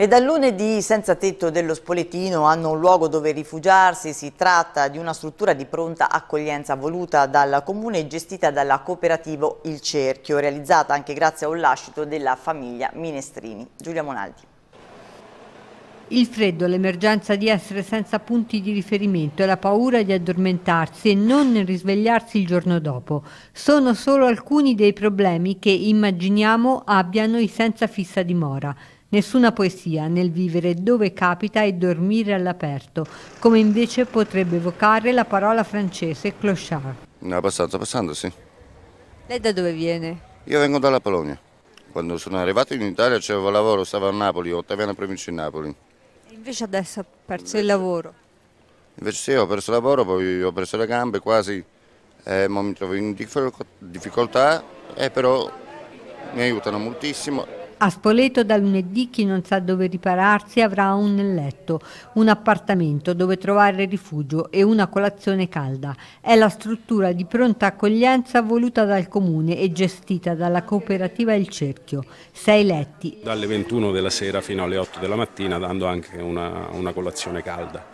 E dal lunedì senza tetto dello Spoletino hanno un luogo dove rifugiarsi, si tratta di una struttura di pronta accoglienza voluta dal comune e gestita dalla cooperativa Il Cerchio, realizzata anche grazie a un lascito della famiglia Minestrini. Giulia Monaldi. Il freddo, l'emergenza di essere senza punti di riferimento e la paura di addormentarsi e non risvegliarsi il giorno dopo sono solo alcuni dei problemi che immaginiamo abbiano i senza fissa dimora. Nessuna poesia nel vivere dove capita e dormire all'aperto, come invece potrebbe evocare la parola francese clochard. No, abbastanza, abbastanza, sì. Lei da dove viene? Io vengo dalla Polonia. Quando sono arrivato in Italia c'avevo lavoro, stavo a Napoli, ottaviana provincia di Napoli invece adesso ha perso invece, il lavoro. Invece sì, ho perso il lavoro, poi ho perso le gambe quasi, eh, mi trovo in difficoltà, eh, però mi aiutano moltissimo a Spoleto da lunedì chi non sa dove ripararsi avrà un letto, un appartamento dove trovare rifugio e una colazione calda. È la struttura di pronta accoglienza voluta dal comune e gestita dalla cooperativa Il Cerchio. Sei letti. Dalle 21 della sera fino alle 8 della mattina dando anche una, una colazione calda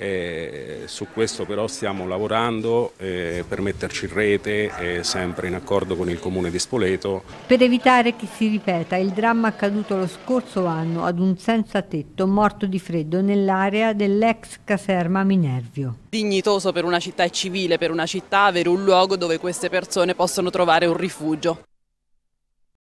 eh, su questo però stiamo lavorando eh, per metterci in rete, eh, sempre in accordo con il comune di Spoleto. Per evitare che si ripeta il dramma accaduto lo scorso anno ad un senza tetto morto di freddo nell'area dell'ex caserma Minervio. Dignitoso per una città e civile per una città avere un luogo dove queste persone possono trovare un rifugio.